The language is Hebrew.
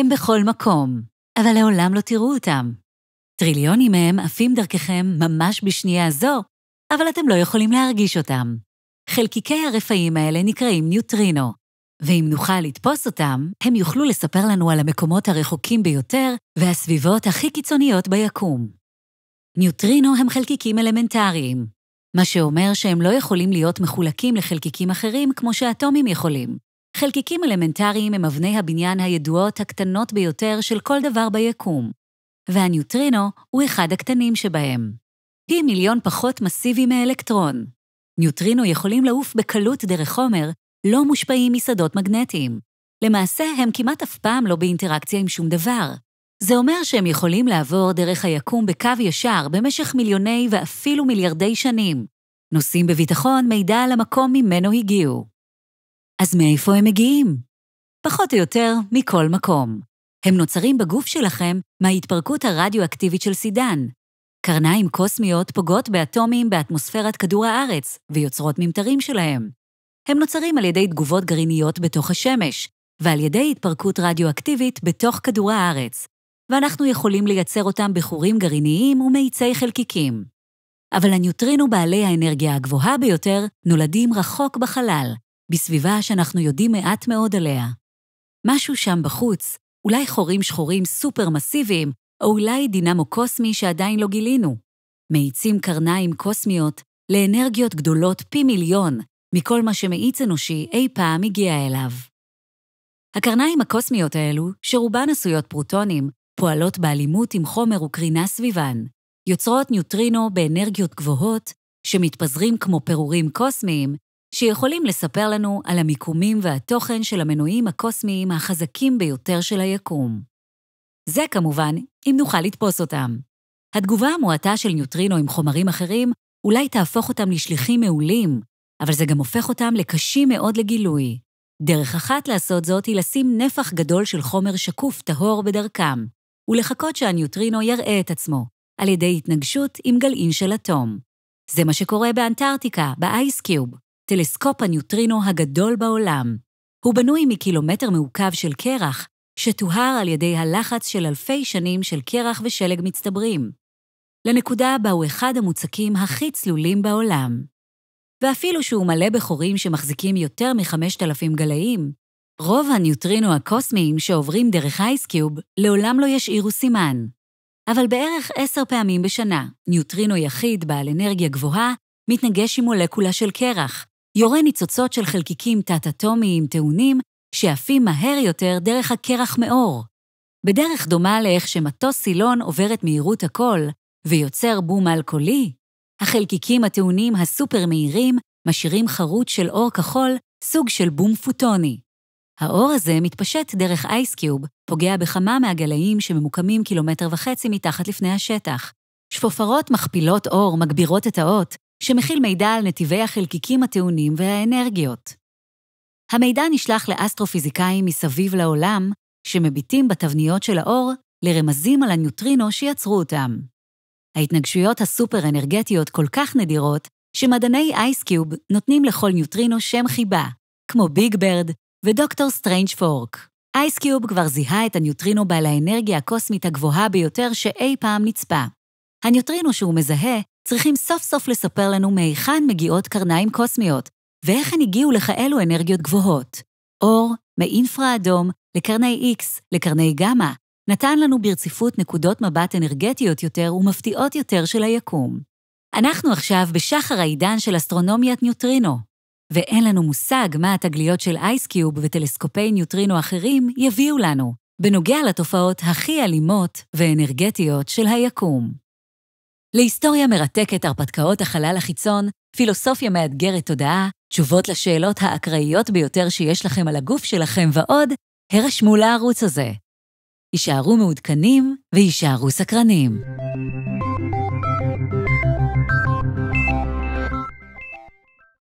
הם בכל מקום, אבל לעולם לא תראו אותם. טריליונים מהם עפים דרככם ממש בשנייה זו, אבל אתם לא יכולים להרגיש אותם. חלקיקי הרפאים האלה נקראים ניוטרינו, ואם נוכל לתפוס אותם, הם יוכלו לספר לנו על המקומות הרחוקים ביותר והסביבות הכי קיצוניות ביקום. ניוטרינו הם חלקיקים אלמנטריים, מה שאומר שהם לא יכולים להיות מחולקים לחלקיקים אחרים כמו שאטומים יכולים. חלקיקים אלמנטריים הם אבני הבניין הידועות הקטנות ביותר של כל דבר ביקום, והניוטרינו הוא אחד הקטנים שבהם. פי מיליון פחות מסיבי מאלקטרון. ניוטרינו יכולים לעוף בקלות דרך חומר, לא מושפעים משדות מגנטיים. למעשה, הם כמעט אף פעם לא באינטראקציה עם שום דבר. זה אומר שהם יכולים לעבור דרך היקום בקו ישר במשך מיליוני ואפילו מיליארדי שנים. נושאים בביטחון מידע על המקום ממנו הגיעו. אז מאיפה הם מגיעים? פחות או יותר מכל מקום. הם נוצרים בגוף שלכם מההתפרקות הרדיואקטיבית של סידן. קרניים קוסמיות פוגעות באטומים באטמוספירת כדור הארץ ויוצרות ממטרים שלהם. הם נוצרים על ידי תגובות גרעיניות בתוך השמש, ועל ידי התפרקות רדיואקטיבית בתוך כדור הארץ, ואנחנו יכולים לייצר אותם בחורים גרעיניים ומאיצי חלקיקים. אבל הניוטרינו בעלי האנרגיה הגבוהה ביותר נולדים רחוק בחלל, בסביבה שאנחנו יודעים מעט מאוד עליה. משהו שם בחוץ, אולי חורים שחורים סופר-מסיביים, או אולי דינמו קוסמי שעדיין לא גילינו. מאיצים קרניים קוסמיות לאנרגיות גדולות פי מיליון מכל מה שמאיץ אנושי אי פעם הגיע אליו. הקרניים הקוסמיות האלו, שרובן עשויות פרוטונים, פועלות באלימות עם חומר וקרינה סביבן, יוצרות ניוטרינו באנרגיות גבוהות, שמתפזרים כמו פירורים קוסמיים, שיכולים לספר לנו על המיקומים והתוכן של המנועים הקוסמיים החזקים ביותר של היקום. זה כמובן, אם נוכל לתפוס אותם. התגובה המועטה של ניוטרינו עם חומרים אחרים אולי תהפוך אותם לשליחים מעולים, אבל זה גם הופך אותם לקשים מאוד לגילוי. דרך אחת לעשות זאת היא לשים נפח גדול של חומר שקוף טהור בדרכם, ולחכות שהניוטרינו יראה את עצמו, על ידי התנגשות עם גלעין של אטום. זה מה שקורה באנטארקטיקה, באייסקיוב. טלסקופ הניוטרינו הגדול בעולם. הוא בנוי מקילומטר מעוקב של קרח, שטוהר על ידי הלחץ של אלפי שנים של קרח ושלג מצטברים. לנקודה בה הוא אחד המוצקים הכי צלולים בעולם. ואפילו שהוא מלא בחורים שמחזיקים יותר מ-5,000 גלאים, רוב הניוטרינו הקוסמיים שעוברים דרך אייסקיוב לעולם לא ישאירו סימן. אבל בערך עשר פעמים בשנה, ניוטרינו יחיד בעל אנרגיה גבוהה מתנגש עם מולקולה של קרח, יורה ניצוצות של חלקיקים תת-אטומיים טעונים, שעפים מהר יותר דרך הקרח מאור. בדרך דומה לאיך שמטוס סילון עובר את מהירות הקול ויוצר בום אלכוהולי, החלקיקים הטעונים הסופר-מהירים משאירים חרוט של אור כחול, סוג של בום פוטוני. האור הזה מתפשט דרך אייסקיוב, פוגע בכמה מהגלאים שממוקמים קילומטר וחצי מתחת לפני השטח. שפופרות מכפילות אור מגבירות את האות, שמכיל מידע על נתיבי החלקיקים הטעונים והאנרגיות. המידע נשלח לאסטרופיזיקאים מסביב לעולם, שמביטים בתבניות של האור לרמזים על הניוטרינו שיצרו אותם. ההתנגשויות הסופר-אנרגטיות כל כך נדירות, שמדעני אייסקיוב נותנים לכל ניוטרינו שם חיבה, כמו ביג ברד ודוקטור סטרנג' פורק. אייסקיוב כבר זיהה את הניוטרינו בעל האנרגיה הקוסמית הגבוהה ביותר שאי פעם נצפה. הניוטרינו שהוא מזהה צריכים סוף סוף לספר לנו מהיכן מגיעות קרניים קוסמיות, ואיך הן הגיעו לכאלו אנרגיות גבוהות. אור, מאינפרה אדום, לקרני X, לקרני גמא, נתן לנו ברציפות נקודות מבט אנרגטיות יותר ומפתיעות יותר של היקום. אנחנו עכשיו בשחר העידן של אסטרונומיית ניוטרינו, ואין לנו מושג מה התגליות של אייסקיוב וטלסקופי ניוטרינו אחרים יביאו לנו, בנוגע לתופעות הכי אלימות ואנרגטיות של היקום. להיסטוריה מרתקת הרפתקאות החלל החיצון, פילוסופיה מאתגרת תודעה, תשובות לשאלות האקראיות ביותר שיש לכם על הגוף שלכם ועוד, הרשמו לערוץ הזה. הישארו מעודכנים ויישארו סקרנים.